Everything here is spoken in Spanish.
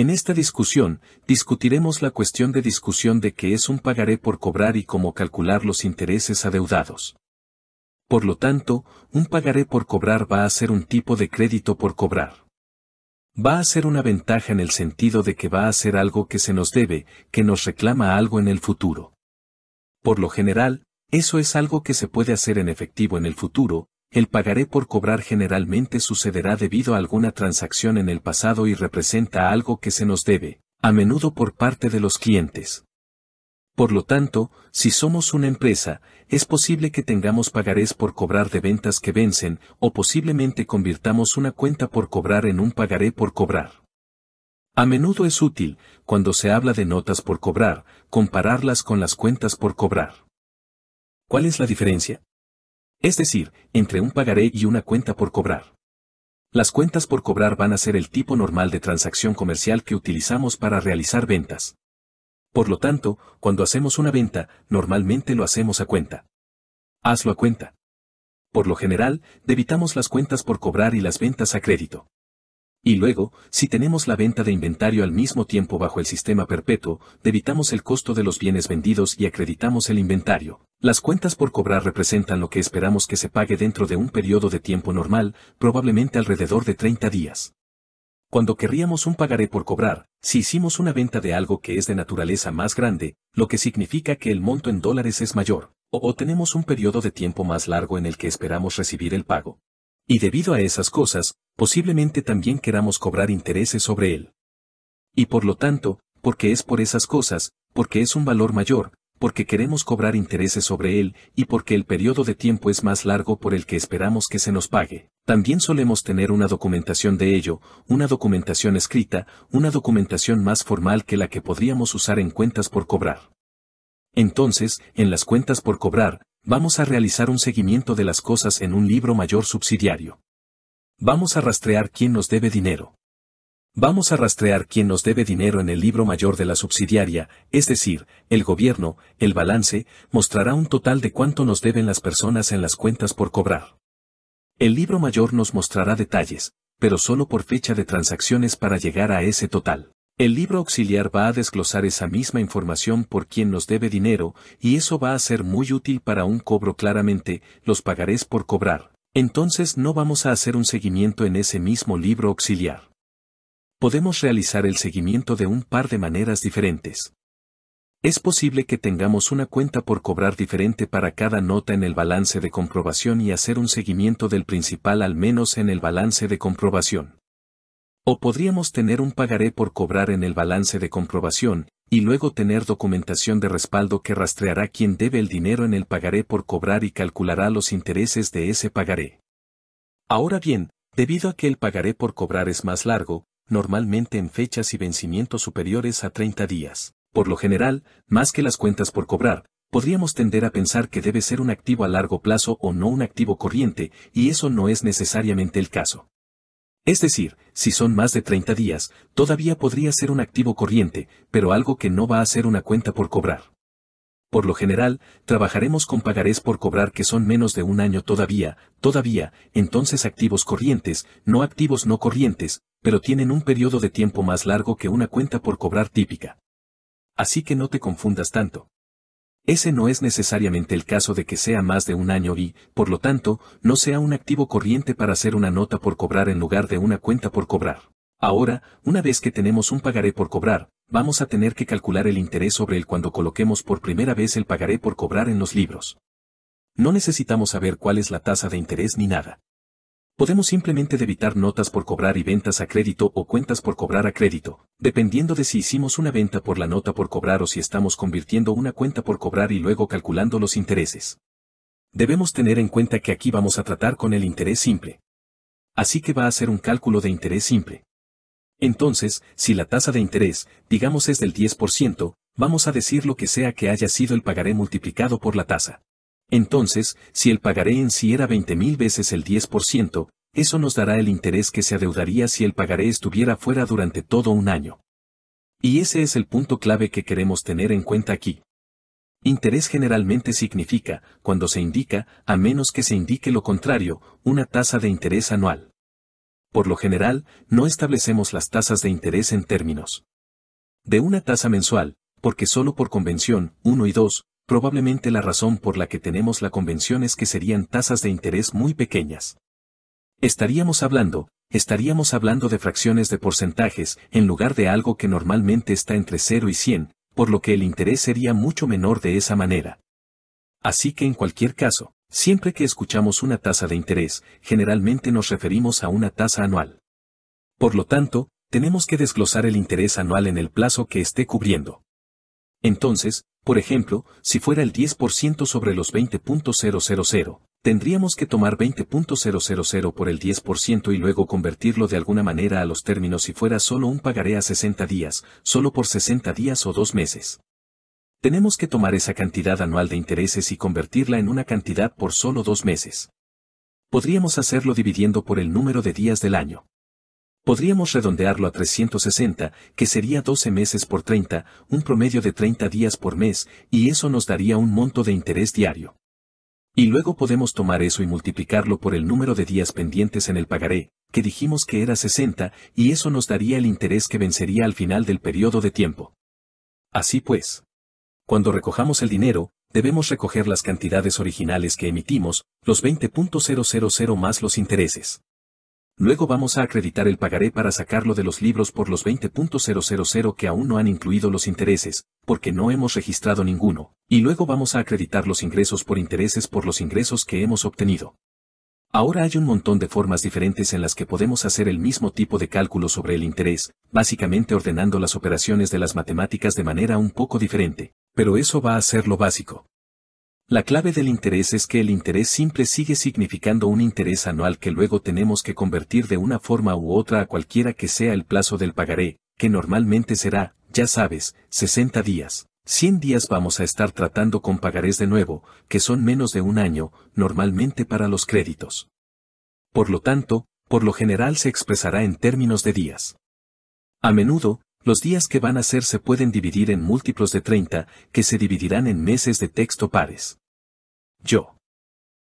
En esta discusión, discutiremos la cuestión de discusión de qué es un pagaré por cobrar y cómo calcular los intereses adeudados. Por lo tanto, un pagaré por cobrar va a ser un tipo de crédito por cobrar. Va a ser una ventaja en el sentido de que va a ser algo que se nos debe, que nos reclama algo en el futuro. Por lo general, eso es algo que se puede hacer en efectivo en el futuro, el pagaré por cobrar generalmente sucederá debido a alguna transacción en el pasado y representa algo que se nos debe, a menudo por parte de los clientes. Por lo tanto, si somos una empresa, es posible que tengamos pagarés por cobrar de ventas que vencen, o posiblemente convirtamos una cuenta por cobrar en un pagaré por cobrar. A menudo es útil, cuando se habla de notas por cobrar, compararlas con las cuentas por cobrar. ¿Cuál es la diferencia? Es decir, entre un pagaré y una cuenta por cobrar. Las cuentas por cobrar van a ser el tipo normal de transacción comercial que utilizamos para realizar ventas. Por lo tanto, cuando hacemos una venta, normalmente lo hacemos a cuenta. Hazlo a cuenta. Por lo general, debitamos las cuentas por cobrar y las ventas a crédito. Y luego, si tenemos la venta de inventario al mismo tiempo bajo el sistema perpetuo, debitamos el costo de los bienes vendidos y acreditamos el inventario. Las cuentas por cobrar representan lo que esperamos que se pague dentro de un periodo de tiempo normal, probablemente alrededor de 30 días. Cuando querríamos un pagaré por cobrar, si hicimos una venta de algo que es de naturaleza más grande, lo que significa que el monto en dólares es mayor, o tenemos un periodo de tiempo más largo en el que esperamos recibir el pago. Y debido a esas cosas, posiblemente también queramos cobrar intereses sobre él. Y por lo tanto, porque es por esas cosas, porque es un valor mayor, porque queremos cobrar intereses sobre él y porque el periodo de tiempo es más largo por el que esperamos que se nos pague. También solemos tener una documentación de ello, una documentación escrita, una documentación más formal que la que podríamos usar en cuentas por cobrar. Entonces, en las cuentas por cobrar, vamos a realizar un seguimiento de las cosas en un libro mayor subsidiario. Vamos a rastrear quién nos debe dinero. Vamos a rastrear quién nos debe dinero en el libro mayor de la subsidiaria, es decir, el gobierno, el balance, mostrará un total de cuánto nos deben las personas en las cuentas por cobrar. El libro mayor nos mostrará detalles, pero solo por fecha de transacciones para llegar a ese total. El libro auxiliar va a desglosar esa misma información por quién nos debe dinero, y eso va a ser muy útil para un cobro claramente, los pagarés por cobrar, entonces no vamos a hacer un seguimiento en ese mismo libro auxiliar. Podemos realizar el seguimiento de un par de maneras diferentes. Es posible que tengamos una cuenta por cobrar diferente para cada nota en el balance de comprobación y hacer un seguimiento del principal al menos en el balance de comprobación. O podríamos tener un pagaré por cobrar en el balance de comprobación y luego tener documentación de respaldo que rastreará quien debe el dinero en el pagaré por cobrar y calculará los intereses de ese pagaré. Ahora bien, debido a que el pagaré por cobrar es más largo, normalmente en fechas y vencimientos superiores a 30 días, por lo general, más que las cuentas por cobrar, podríamos tender a pensar que debe ser un activo a largo plazo o no un activo corriente, y eso no es necesariamente el caso. Es decir, si son más de 30 días, todavía podría ser un activo corriente, pero algo que no va a ser una cuenta por cobrar. Por lo general, trabajaremos con pagarés por cobrar que son menos de un año todavía, todavía, entonces activos corrientes, no activos no corrientes, pero tienen un periodo de tiempo más largo que una cuenta por cobrar típica. Así que no te confundas tanto. Ese no es necesariamente el caso de que sea más de un año y, por lo tanto, no sea un activo corriente para hacer una nota por cobrar en lugar de una cuenta por cobrar. Ahora, una vez que tenemos un pagaré por cobrar, vamos a tener que calcular el interés sobre el cuando coloquemos por primera vez el pagaré por cobrar en los libros. No necesitamos saber cuál es la tasa de interés ni nada. Podemos simplemente debitar notas por cobrar y ventas a crédito o cuentas por cobrar a crédito, dependiendo de si hicimos una venta por la nota por cobrar o si estamos convirtiendo una cuenta por cobrar y luego calculando los intereses. Debemos tener en cuenta que aquí vamos a tratar con el interés simple. Así que va a ser un cálculo de interés simple. Entonces, si la tasa de interés, digamos es del 10%, vamos a decir lo que sea que haya sido el pagaré multiplicado por la tasa. Entonces, si el pagaré en sí era 20.000 veces el 10%, eso nos dará el interés que se adeudaría si el pagaré estuviera fuera durante todo un año. Y ese es el punto clave que queremos tener en cuenta aquí. Interés generalmente significa, cuando se indica, a menos que se indique lo contrario, una tasa de interés anual. Por lo general, no establecemos las tasas de interés en términos de una tasa mensual, porque solo por convención, 1 y 2, probablemente la razón por la que tenemos la convención es que serían tasas de interés muy pequeñas. Estaríamos hablando, estaríamos hablando de fracciones de porcentajes, en lugar de algo que normalmente está entre 0 y 100, por lo que el interés sería mucho menor de esa manera. Así que en cualquier caso, siempre que escuchamos una tasa de interés, generalmente nos referimos a una tasa anual. Por lo tanto, tenemos que desglosar el interés anual en el plazo que esté cubriendo. Entonces, por ejemplo, si fuera el 10% sobre los 20.000, tendríamos que tomar 20.000 por el 10% y luego convertirlo de alguna manera a los términos si fuera solo un pagaré a 60 días, solo por 60 días o dos meses. Tenemos que tomar esa cantidad anual de intereses y convertirla en una cantidad por solo dos meses. Podríamos hacerlo dividiendo por el número de días del año. Podríamos redondearlo a 360, que sería 12 meses por 30, un promedio de 30 días por mes, y eso nos daría un monto de interés diario. Y luego podemos tomar eso y multiplicarlo por el número de días pendientes en el pagaré, que dijimos que era 60, y eso nos daría el interés que vencería al final del periodo de tiempo. Así pues, cuando recojamos el dinero, debemos recoger las cantidades originales que emitimos, los 20.000 más los intereses. Luego vamos a acreditar el pagaré para sacarlo de los libros por los 20.000 que aún no han incluido los intereses, porque no hemos registrado ninguno, y luego vamos a acreditar los ingresos por intereses por los ingresos que hemos obtenido. Ahora hay un montón de formas diferentes en las que podemos hacer el mismo tipo de cálculo sobre el interés, básicamente ordenando las operaciones de las matemáticas de manera un poco diferente, pero eso va a ser lo básico. La clave del interés es que el interés simple sigue significando un interés anual que luego tenemos que convertir de una forma u otra a cualquiera que sea el plazo del pagaré, que normalmente será, ya sabes, 60 días. 100 días vamos a estar tratando con pagarés de nuevo, que son menos de un año, normalmente para los créditos. Por lo tanto, por lo general se expresará en términos de días. A menudo, los días que van a ser se pueden dividir en múltiplos de 30, que se dividirán en meses de texto pares. Yo.